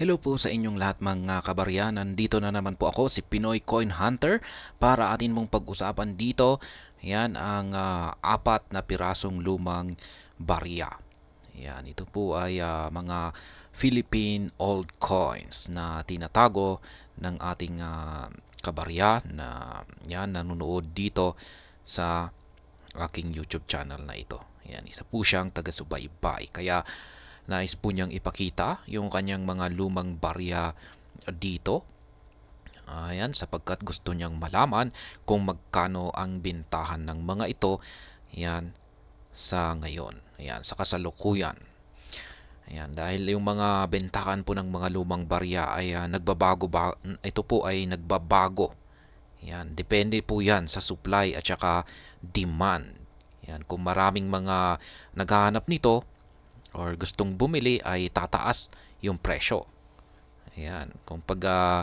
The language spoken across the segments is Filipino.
Hello po sa inyong lahat mga kabaryanan. Dito na naman po ako si Pinoy Coin Hunter para atin mong pag-usapan dito. Yan ang uh, apat na pirasong lumang barya. Yan, ito po ay uh, mga Philippine old coins na tinatago ng ating uh, kabarya na yan nanonood dito sa aking YouTube channel na ito. Yan, isa po siyang taga-subaybay. Kaya Nais po niyang ipakita yung kanyang mga lumang barya dito. Ayan, sapagkat gusto niyang malaman kung magkano ang bintahan ng mga ito yan, sa ngayon. Ayan, sa kasalukuyan. Ayan, dahil yung mga bentakan po ng mga lumang barya ay uh, nagbabago ba, ito po ay nagbabago. Ayan, depende po 'yan sa supply at saka demand. Ayan, kung maraming mga naghahanap nito, or gustong bumili ay tataas yung presyo. Ayan. Kung pag uh,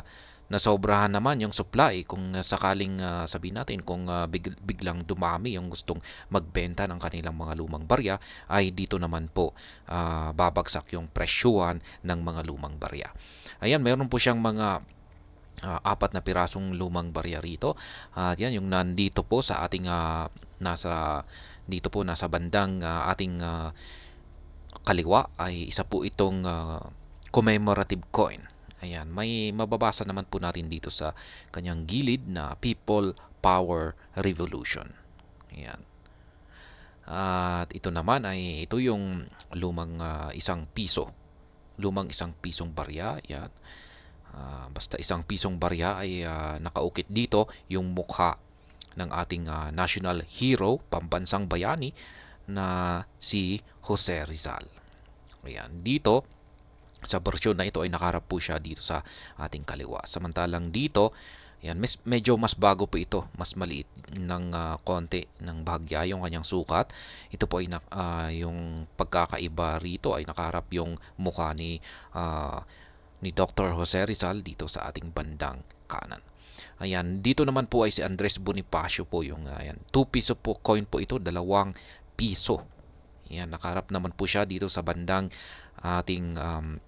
nasobrahan naman yung supply, kung sakaling uh, sabihin natin kung uh, big, biglang dumami yung gustong magbenta ng kanilang mga lumang barya, ay dito naman po uh, babagsak yung presyuhan ng mga lumang barya. Ayan, meron po siyang mga uh, apat na pirasong lumang barya rito. At uh, yan yung nandito po sa ating uh, nasa dito po nasa bandang uh, ating uh, kaliwa ay isa po itong uh, commemorative coin. Ayan, may mababasa naman po natin dito sa kanyang gilid na People Power Revolution. Ayan. At ito naman ay ito yung lumang uh, isang piso. Lumang isang pisong barya. Ayan. Uh, basta isang pisong barya ay uh, nakaukit dito yung mukha ng ating uh, national hero, pambansang bayani, na si Jose Rizal. Ayan. Dito, sa version na ito ay nakarap po siya dito sa ating kaliwa. Samantalang dito, ayan, mes, medyo mas bago po ito. Mas maliit ng uh, konti ng bahagya yung kanyang sukat. Ito po ay na, uh, yung pagkakaiba rito ay nakarap yung mukha ni, uh, ni Dr. Jose Rizal dito sa ating bandang kanan. Ayan, dito naman po ay si Andres Bonifacio po yung ayan, 2 piso po coin po ito, dalawang piso. Yan, nakaharap naman po siya dito sa bandang ating um,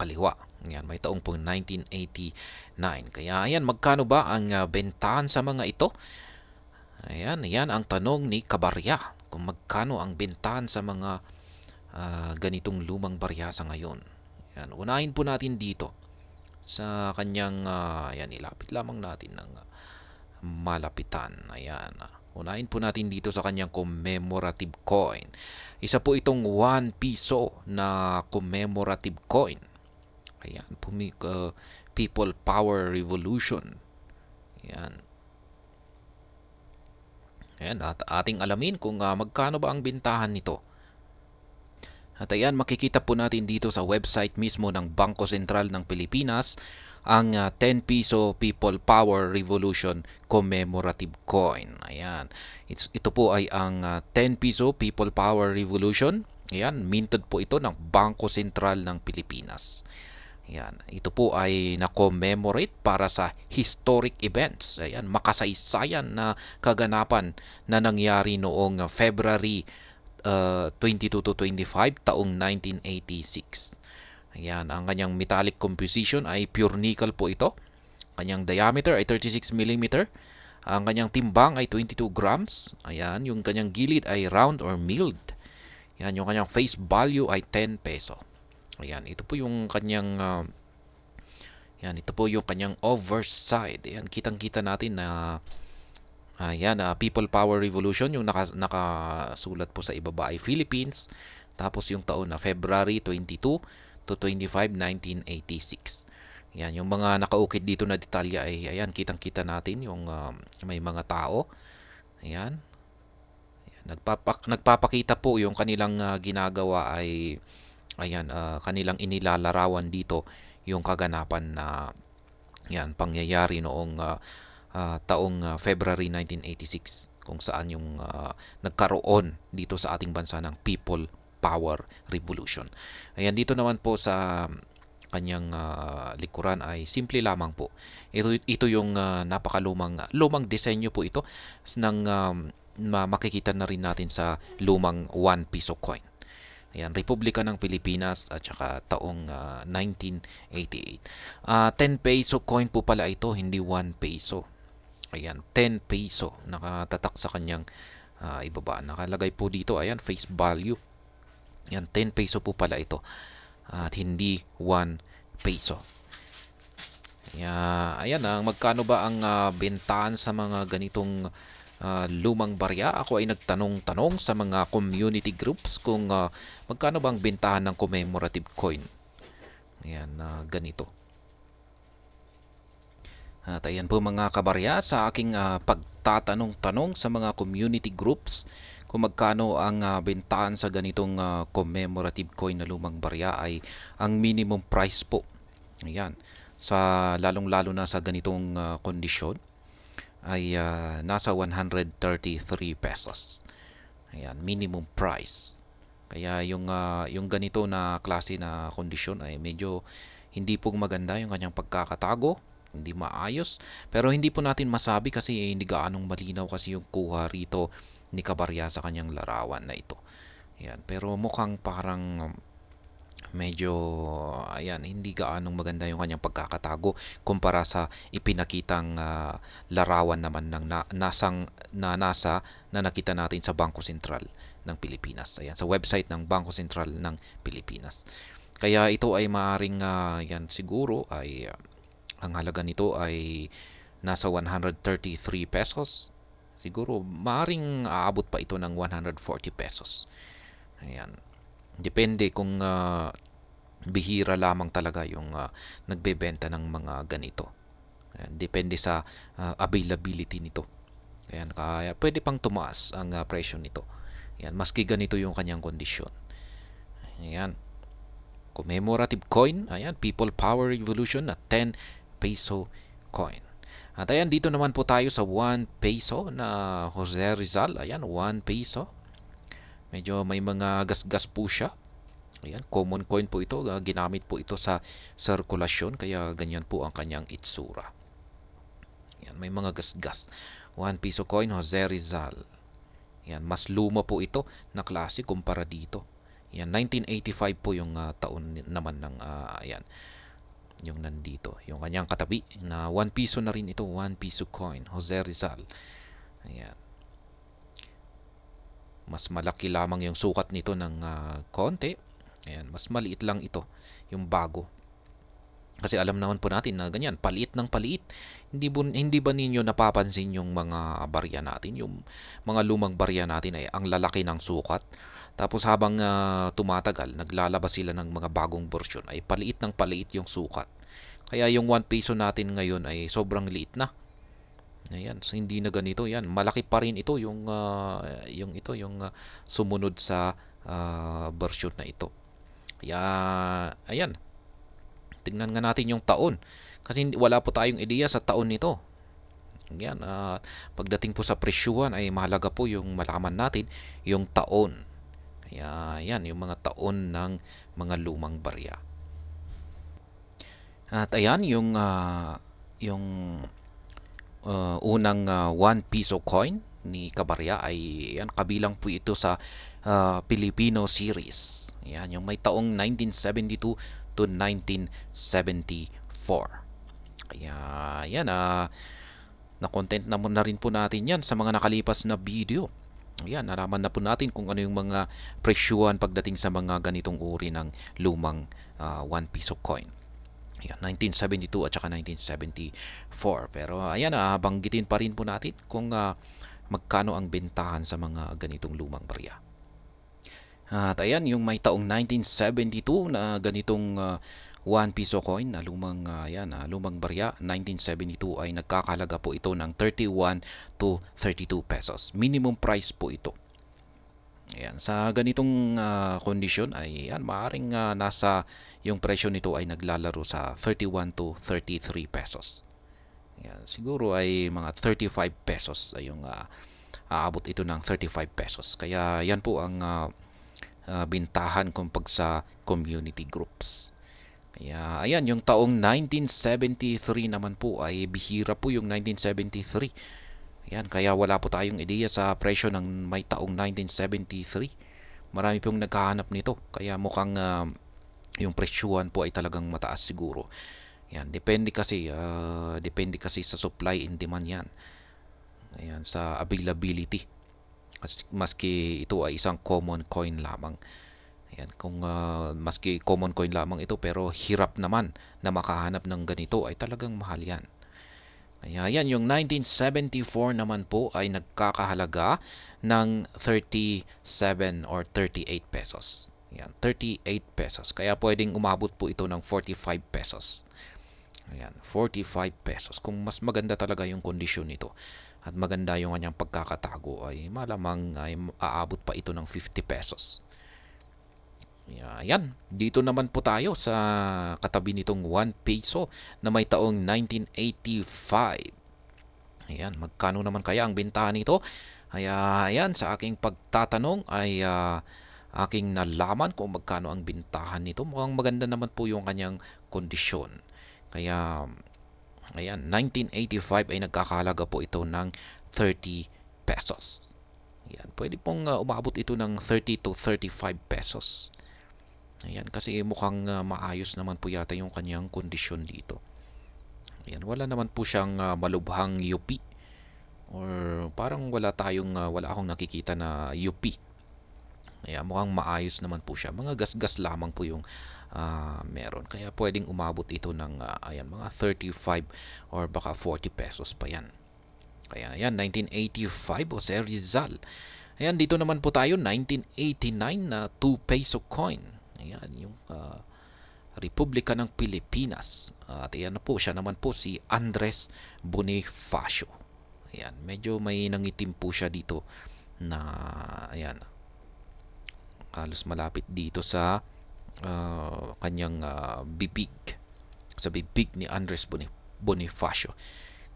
kaliwa. Yan, may taong pong 1989. Kaya ayan, magkano ba ang uh, bentahan sa mga ito? Ayan, yan ang tanong ni Kabarya. Kung magkano ang bentahan sa mga uh, ganitong lumang barya sa ngayon. Yan, unahin po natin dito sa kanyang, uh, ayan, ilapit lamang natin ng uh, malapitan. Ayan, uh, Unahin po natin dito sa kanyang commemorative coin. Isa po itong 1 piso na commemorative coin. Ayan, pumik, uh, People Power Revolution. Ayan. Ayan, at ating alamin kung uh, magkano ba ang bintahan nito. At ayan, makikita po natin dito sa website mismo ng Bangko Sentral ng Pilipinas ang 10 ah, piso people power revolution commemorative coin. Ayan. It's, ito po ay ang 10 ah, piso people power revolution. Ayan, minted po ito ng Bangko Sentral ng Pilipinas. Ayan, ito po ay na-commemorate para sa historic events. Ayan, makasaysayan na kaganapan na nangyari noong February uh, ah, 22 to 25 taong 1986. Ayan, ang kanyang metallic composition ay pure nickel po ito. Kanyang diameter ay 36 mm. Ang kanyang timbang ay 22 grams. Ayan, yung kanyang gilid ay round or milled. Ayan, yung kanyang face value ay 10 peso. Ayan, ito po yung kanyang uh, Ayan, ito po yung kanyang overside. Ayan, kitang-kita natin na ayan, uh, People Power Revolution yung naka, nakasulat po sa ibaba ay Philippines. Tapos yung taon na February 22 to 25, 1986. Yan, yung mga nakaukit dito na detalya ay ayan, kitang-kita natin yung um, may mga tao. Ayan. ayan nagpapak nagpapakita po yung kanilang uh, ginagawa ay ayan, uh, kanilang inilalarawan dito yung kaganapan na yan, pangyayari noong uh, uh, taong uh, February 1986 kung saan yung uh, nagkaroon dito sa ating bansa ng People Power Revolution. Ayan, dito naman po sa um, kanyang uh, likuran ay simple lamang po. Ito, ito yung uh, napakalumang lumang disenyo po ito ng um, makikita na rin natin sa lumang 1 piso coin. Ayan, Republika ng Pilipinas at saka taong uh, 1988. Uh, 10 peso coin po pala ito, hindi 1 peso. Ayan, 10 peso. Nakatatak sa kanyang uh, ibaba. Nakalagay po dito, ayan, face value yan, 10 peso po pala ito. At hindi 1 peso. Yeah, ayan, ang magkano ba ang uh, bentahan sa mga ganitong uh, lumang barya? Ako ay nagtanong-tanong sa mga community groups kung uh, magkano ba ang bentahan ng commemorative coin. Ayan, uh, ganito. At ayan po mga kabarya sa aking uh, pagtatanong-tanong sa mga community groups kung magkano ang uh, ah, bentaan sa ganitong uh, commemorative coin na lumang barya ay ang minimum price po. Ayan. Sa lalong-lalo na sa ganitong uh, kondisyon ay uh, nasa 133 pesos. Ayan, minimum price. Kaya yung uh, yung ganito na klase na kondisyon ay medyo hindi po maganda yung kanyang pagkakatago hindi maayos. Pero hindi po natin masabi kasi eh, hindi gaanong malinaw kasi yung kuha rito ni Kabarya sa kanyang larawan na ito. Yan. Pero mukhang parang medyo ayan hindi gaanong maganda yung kanyang pagkakatago kumpara sa ipinakitang uh, larawan naman ng na, nasang na nasa na nakita natin sa Bangko Sentral ng Pilipinas ayan sa website ng Bangko Sentral ng Pilipinas kaya ito ay maaring uh, yan siguro ay uh, ang halaga nito ay nasa 133 pesos. Siguro maaring aabot pa ito ng 140 pesos. Ayan. Depende kung uh, bihira lamang talaga yung uh, nagbebenta ng mga ganito. Ayan. Depende sa uh, availability nito. Kaya, kaya pwede pang tumaas ang uh, presyo nito. Ayan, maski ganito yung kanyang kondisyon. Ayan. Commemorative coin, ayan, People Power Revolution at 10 peso coin. At ayan, dito naman po tayo sa 1 peso na Jose Rizal. Ayan, 1 peso. Medyo may mga gasgas po siya. Ayan, common coin po ito. Ah, ginamit po ito sa sirkulasyon. Kaya ganyan po ang kanyang itsura. Ayan, may mga gasgas. 1 peso coin, Jose Rizal. Ayan, mas luma po ito na klase kumpara dito. Ayan, 1985 po yung uh, taon naman ng uh, ayan yung nandito. Yung kanyang katabi na 1 piso na rin ito, 1 piso coin, Jose Rizal. Ayan. Mas malaki lamang yung sukat nito ng uh, konti. Ayan, mas maliit lang ito, yung bago. Kasi alam naman po natin na ganyan, paliit ng paliit. Hindi, bu, hindi ba ninyo napapansin yung mga barya natin? Yung mga lumang barya natin ay ang lalaki ng sukat. Tapos habang uh, tumatagal, naglalabas sila ng mga bagong version ay paliit ng paliit yung sukat. Kaya yung 1 peso natin ngayon ay sobrang liit na. Ayan, so hindi na ganito 'yan. Malaki pa rin ito yung uh, yung ito yung uh, sumunod sa uh, version na ito. Kaya ayan, Tingnan nga natin yung taon. Kasi wala po tayong ideya sa taon nito. Yan, uh, pagdating po sa presyuhan ay mahalaga po yung malaman natin yung taon. Kaya yan, yung mga taon ng mga lumang barya. At ayan, yung, uh, yung uh, unang uh, 1 peso coin ni Kabarya ay yan, kabilang po ito sa uh, Filipino series. Yan, yung may taong 1972 to 1974. Kaya yan, uh, na-content na, na rin po natin yan sa mga nakalipas na video. Yan, naraman na po natin kung ano yung mga presyuhan pagdating sa mga ganitong uri ng lumang uh, one of coin. Ayan, 1972 at saka 1974. Pero ayan, ah, banggitin pa rin po natin kung uh, magkano ang bentahan sa mga ganitong lumang barya. At ayan, yung may taong 1972 na ganitong uh, 1 piso coin na lumang, uh, ah, yan, uh, ah, lumang barya, 1972 ay nagkakalaga po ito ng 31 to 32 pesos. Minimum price po ito. Ayan, sa ganitong uh, ah, condition ay yan, maaring uh, nasa yung presyo nito ay naglalaro sa 31 to 33 pesos. Yan, siguro ay mga 35 pesos ay yung uh, aabot ito ng 35 pesos. Kaya yan po ang uh, uh, bintahan kung pag sa community groups. Kaya ayan, yung taong 1973 naman po ay bihira po yung 1973. Ayan, kaya wala po tayong ideya sa presyo ng may taong 1973. Marami pong nagkahanap nito. Kaya mukhang uh, yung presyuhan po ay talagang mataas siguro. Yan, depende kasi uh, depende kasi sa supply and demand yan. Ayan, sa availability. Kasi maski ito ay isang common coin lamang. Ayan, kung uh, maski common coin lamang ito pero hirap naman na makahanap ng ganito ay talagang mahal yan. Kaya yan, yung 1974 naman po ay nagkakahalaga ng 37 or 38 pesos. Yan, 38 pesos. Kaya pwedeng umabot po ito ng 45 pesos. Ayan, 45 pesos. Kung mas maganda talaga yung kondisyon nito at maganda yung kanyang pagkakatago ay malamang ay aabot pa ito ng 50 pesos. Ayan, dito naman po tayo sa katabi nitong 1 peso na may taong 1985. Ayan, magkano naman kaya ang bentahan nito? Kaya ayan, sa aking pagtatanong ay uh, aking nalaman kung magkano ang bintahan nito. Mukhang maganda naman po yung kanyang kondisyon. Kaya, ayan, 1985 ay nagkakahalaga po ito ng 30 pesos. Ayan, pwede pong uh, umabot ito ng 30 to 35 pesos. Ayan, kasi mukhang uh, maayos naman po yata yung kanyang kondisyon dito. Ayan, wala naman po siyang uh, malubhang yupi. Or parang wala tayong, uh, wala akong nakikita na yupi kaya mukhang maayos naman po siya. Mga gasgas -gas lamang po yung uh, meron. Kaya pwedeng umabot ito ng uh, ayan, mga 35 or baka 40 pesos pa yan. Kaya ayan, 1985 Jose Rizal. Ayan, dito naman po tayo, 1989 na uh, 2 peso coin. Ayan, yung uh, Republika ng Pilipinas. At ayan na po, siya naman po si Andres Bonifacio. Ayan, medyo may nangitim po siya dito na ayan, halos malapit dito sa uh, kanyang uh, bibig sa bibig ni Andres Bonifacio.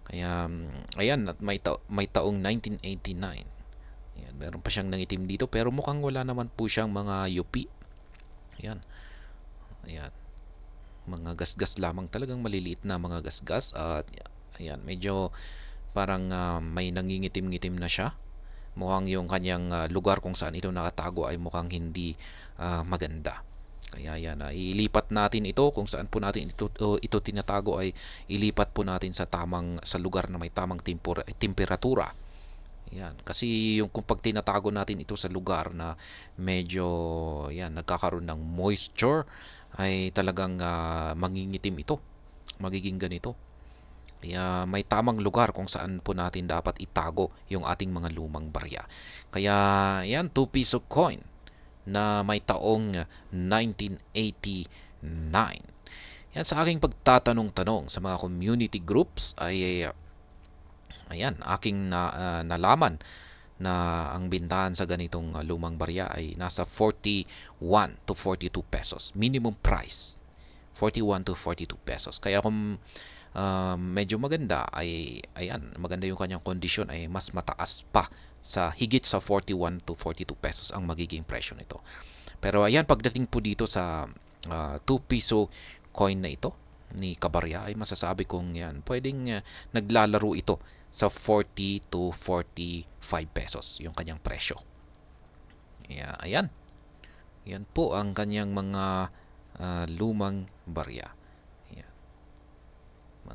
Kaya mm, ayan at may ta- may taong 1989. Ayan, meron pa siyang nangitim dito pero mukhang wala naman po siyang mga yupi. Ayan. Ayan. Mga gasgas lamang talagang maliliit na mga gasgas at ayan medyo parang uh, may nangingitim-ngitim na siya mukhang yung kanyang uh, lugar kung saan ito nakatago ay mukhang hindi uh, maganda. Kaya yan, uh, ah, ilipat natin ito kung saan po natin ito, uh, ito tinatago ay ilipat po natin sa tamang sa lugar na may tamang tempura, temperatura. Yan, kasi yung kung pag tinatago natin ito sa lugar na medyo yan nagkakaroon ng moisture ay talagang uh, mangingitim ito. Magiging ganito. Kaya may tamang lugar kung saan po natin dapat itago yung ating mga lumang barya. Kaya yan, 2 of coin na may taong 1989. Yan sa aking pagtatanong-tanong sa mga community groups ay ayan, aking na, uh, nalaman na ang bintahan sa ganitong ah, lumang barya ay nasa 41 to 42 pesos. Minimum price, 41 to 42 pesos. Kaya kung uh, medyo maganda ay ayan, maganda yung kanyang kondisyon ay mas mataas pa sa higit sa 41 to 42 pesos ang magiging presyo nito. Pero ayan, pagdating po dito sa uh, ah, 2 peso coin na ito ni Kabarya ay masasabi kong yan, pwedeng uh, naglalaro ito sa 40 to 45 pesos yung kanyang presyo. Yeah, ayan. Yan po ang kanyang mga uh, lumang barya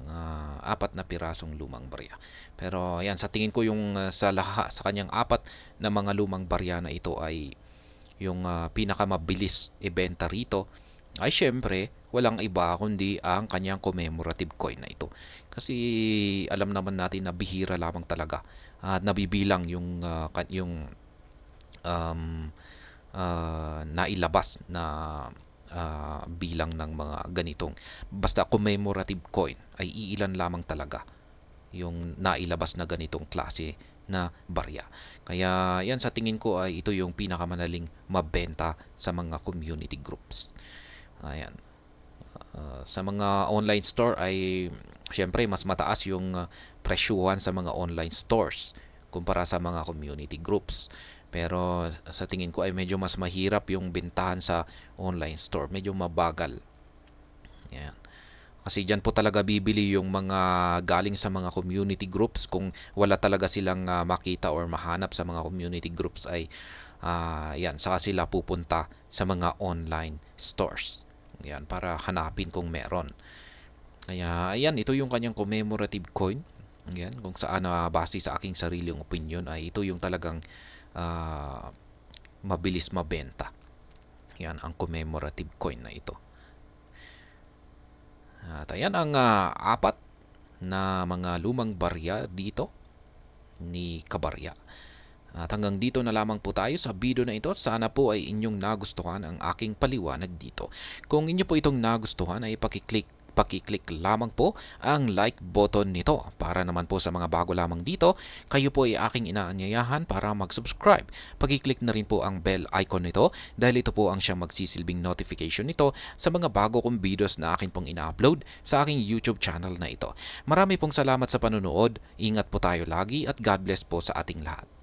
mga apat na pirasong lumang barya. Pero yan, sa tingin ko yung ah, sa laha, sa kanyang apat na mga lumang barya na ito ay yung uh, pinakamabilis ibenta rito ay syempre walang iba kundi ang kanyang commemorative coin na ito. Kasi alam naman natin na bihira lamang talaga at uh, nabibilang yung uh, yung um, uh, nailabas na uh, bilang ng mga ganitong. Basta commemorative coin ay iilan lamang talaga yung nailabas na ganitong klase na barya. Kaya yan sa tingin ko ay ito yung pinakamanaling mabenta sa mga community groups. Ayan. Uh, sa mga online store ay syempre mas mataas yung ah, presyuhan sa mga online stores kumpara sa mga community groups. Pero sa tingin ko ay medyo mas mahirap yung bintahan sa online store. Medyo mabagal. Yan. Kasi dyan po talaga bibili yung mga galing sa mga community groups. Kung wala talaga silang uh, makita or mahanap sa mga community groups ay uh, yan, saka sila pupunta sa mga online stores. Yan, para hanapin kung meron. Kaya ayan, ito yung kanyang commemorative coin. Yan, kung saan uh, base sa aking sariling opinion ay ito yung talagang uh, mabilis mabenta. Yan ang commemorative coin na ito. At ayan ang uh, apat na mga lumang barya dito ni Kabarya. At hanggang dito na lamang po tayo sa video na ito. Sana po ay inyong nagustuhan ang aking paliwanag dito. Kung inyo po itong nagustuhan ay pakiclick pakiclick lamang po ang like button nito. Para naman po sa mga bago lamang dito, kayo po ay aking inaanyayahan para mag-subscribe. Pakiclick na rin po ang bell icon nito dahil ito po ang siyang magsisilbing notification nito sa mga bago kong videos na akin pong ina-upload sa aking YouTube channel na ito. Marami pong salamat sa panonood, ingat po tayo lagi at God bless po sa ating lahat.